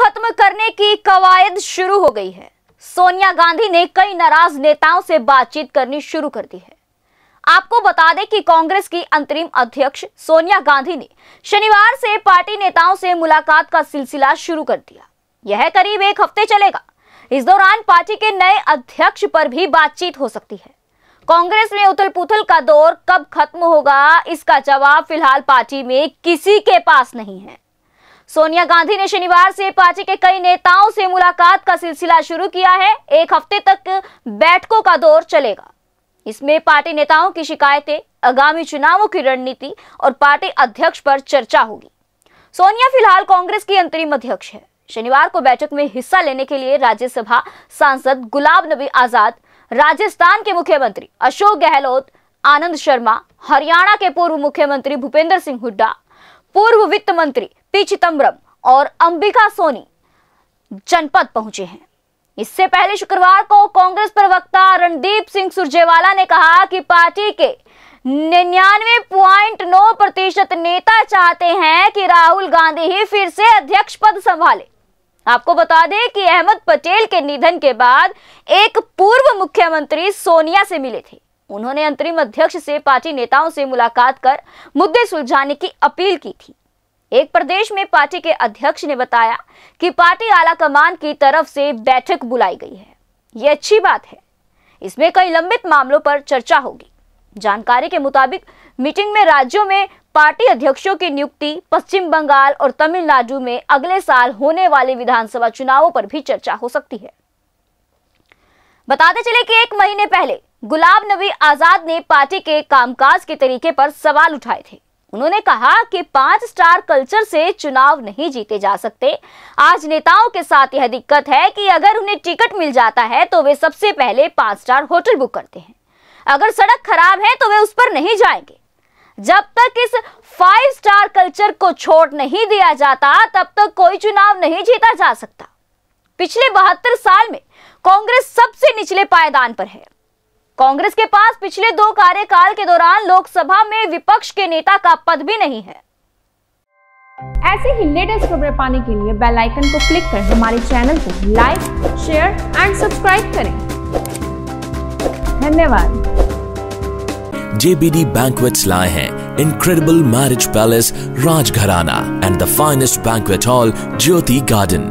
खत्म करने की कवायद शुरू हो गई है सोनिया गांधी ने कई नाराज नेताओं से बातचीत करनी शुरू कर दी है आपको बता दें कि कांग्रेस की अंतरिम अध्यक्ष सोनिया गांधी ने शनिवार से पार्टी नेताओं से मुलाकात का सिलसिला शुरू कर दिया यह करीब एक हफ्ते चलेगा इस दौरान पार्टी के नए अध्यक्ष पर भी बातचीत हो सकती है कांग्रेस में उथल पुथल का दौर कब खत्म होगा इसका जवाब फिलहाल पार्टी में किसी के पास नहीं है सोनिया गांधी ने शनिवार से पार्टी के कई नेताओं से मुलाकात का सिलसिला शुरू किया है एक हफ्ते तक बैठकों का दौर चलेगा इसमें पार्टी नेताओं की शिकायतें आगामी चुनावों की रणनीति और पार्टी अध्यक्ष पर चर्चा होगी सोनिया फिलहाल कांग्रेस की अंतरिम अध्यक्ष है शनिवार को बैठक में हिस्सा लेने के लिए राज्यसभा सांसद गुलाब नबी आजाद राजस्थान के मुख्यमंत्री अशोक गहलोत आनंद शर्मा हरियाणा के पूर्व मुख्यमंत्री भूपेंद्र सिंह हुड्डा पूर्व वित्त मंत्री पी चिदम्बरम और अंबिका सोनी जनपद पहुंचे हैं इससे पहले शुक्रवार को कांग्रेस प्रवक्ता रणदीप सिंह सुरजेवाला ने कहा कि पार्टी के निन्यानवे प्वाइंट नौ प्रतिशत नेता चाहते हैं कि राहुल गांधी ही फिर से अध्यक्ष पद संभाले आपको बता दें कि अहमद पटेल के निधन के बाद एक पूर्व मुख्यमंत्री सोनिया से मिले थे उन्होंने अंतरिम अध्यक्ष से पार्टी नेताओं से मुलाकात कर मुद्दे सुलझाने की अपील की थी एक प्रदेश में पार्टी के अध्यक्ष ने बताया कि पार्टी आलाकमान की तरफ से बैठक बुलाई गई है ये अच्छी बात है इसमें कई लंबित मामलों पर चर्चा होगी जानकारी के मुताबिक मीटिंग में राज्यों में पार्टी अध्यक्षों की नियुक्ति पश्चिम बंगाल और तमिलनाडु में अगले साल होने वाले विधानसभा चुनावों पर भी चर्चा हो सकती है बताते चले कि एक महीने पहले गुलाम नबी आजाद ने पार्टी के कामकाज के तरीके पर सवाल उठाए थे उन्होंने कहा कि पांच स्टार कल्चर से चुनाव नहीं जीते जा सकते आज नेताओं के साथ यह दिक्कत है कि अगर उन्हें टिकट मिल जाता है तो वे सबसे पहले पांच स्टार होटल बुक करते हैं अगर सड़क खराब है तो वे उस पर नहीं जाएंगे जब तक इस फाइव स्टार कल्चर को छोड़ नहीं दिया जाता तब तक कोई चुनाव नहीं जीता जा सकता पिछले बहत्तर साल में कांग्रेस सबसे निचले पायदान पर है कांग्रेस के पास पिछले दो कार्यकाल के दौरान लोकसभा में विपक्ष के नेता का पद भी नहीं है ऐसे ही लेटेस्ट खबरें पाने के लिए बेल आइकन को क्लिक कर हमारे चैनल को लाइक शेयर एंड सब्सक्राइब करें धन्यवाद जेबीडी Banquets लाए हैं incredible marriage palace Rajgharana and the finest banquet hall Jyoti Garden